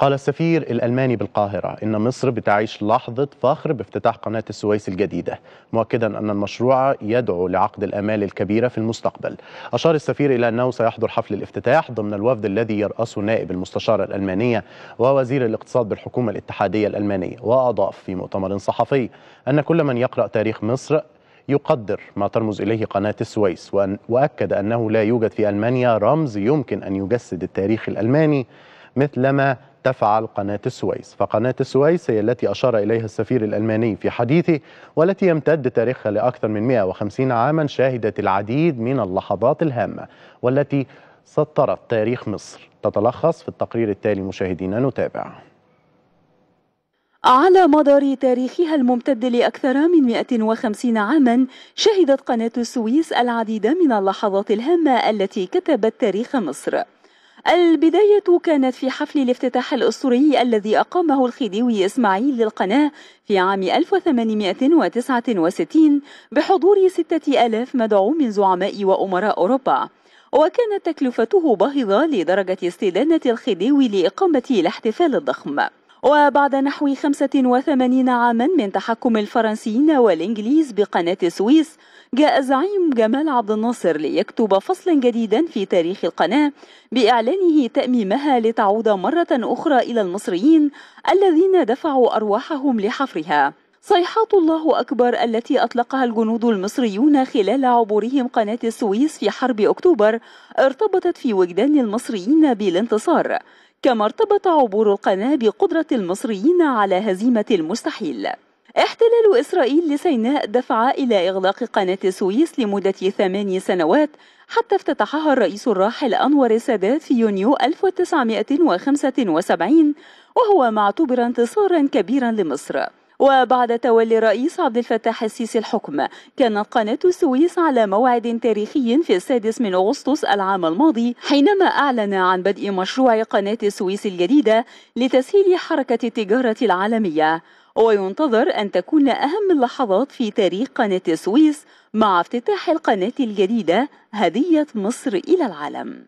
قال السفير الألماني بالقاهرة إن مصر بتعيش لحظة فخر بافتتاح قناة السويس الجديدة مؤكدا أن المشروع يدعو لعقد الآمال الكبيرة في المستقبل أشار السفير إلى أنه سيحضر حفل الافتتاح ضمن الوفد الذي يرأسه نائب المستشارة الألمانية ووزير الاقتصاد بالحكومة الاتحادية الألمانية وأضاف في مؤتمر صحفي أن كل من يقرأ تاريخ مصر يقدر ما ترمز إليه قناة السويس وأكد أنه لا يوجد في ألمانيا رمز يمكن أن يجسد التاريخ الألماني مثلما تفعل قناة السويس فقناة السويس هي التي أشار إليها السفير الألماني في حديثه والتي يمتد تاريخها لأكثر من 150 عاما شهدت العديد من اللحظات الهامة والتي سطرت تاريخ مصر تتلخص في التقرير التالي مشاهدينا نتابع على مدار تاريخها الممتد لأكثر من 150 عاما شهدت قناة السويس العديد من اللحظات الهامة التي كتبت تاريخ مصر البداية كانت في حفل الافتتاح الأسطوري الذي أقامه الخديوي إسماعيل للقناة في عام 1869 بحضور 6000 مدعو من زعماء وأمراء أوروبا وكانت تكلفته باهظة لدرجة استدانة الخديوي لإقامة الاحتفال الضخم وبعد نحو 85 عاما من تحكم الفرنسيين والإنجليز بقناة السويس جاء زعيم جمال عبد الناصر ليكتب فصلا جديدا في تاريخ القناة بإعلانه تأميمها لتعود مرة أخرى إلى المصريين الذين دفعوا أرواحهم لحفرها صيحات الله أكبر التي أطلقها الجنود المصريون خلال عبورهم قناة السويس في حرب أكتوبر ارتبطت في وجدان المصريين بالانتصار كما ارتبط عبور القناة بقدرة المصريين على هزيمة المستحيل احتلال إسرائيل لسيناء دفع إلى إغلاق قناة السويس لمدة ثماني سنوات حتى افتتحها الرئيس الراحل أنور السادات في يونيو 1975 وهو ما اعتبر انتصارا كبيرا لمصر وبعد تولي الرئيس عبد الفتاح السيسي الحكم كانت قناة السويس على موعد تاريخي في السادس من أغسطس العام الماضي حينما أعلن عن بدء مشروع قناة السويس الجديدة لتسهيل حركة التجارة العالمية وينتظر أن تكون أهم اللحظات في تاريخ قناة السويس مع افتتاح القناة الجديدة هدية مصر إلى العالم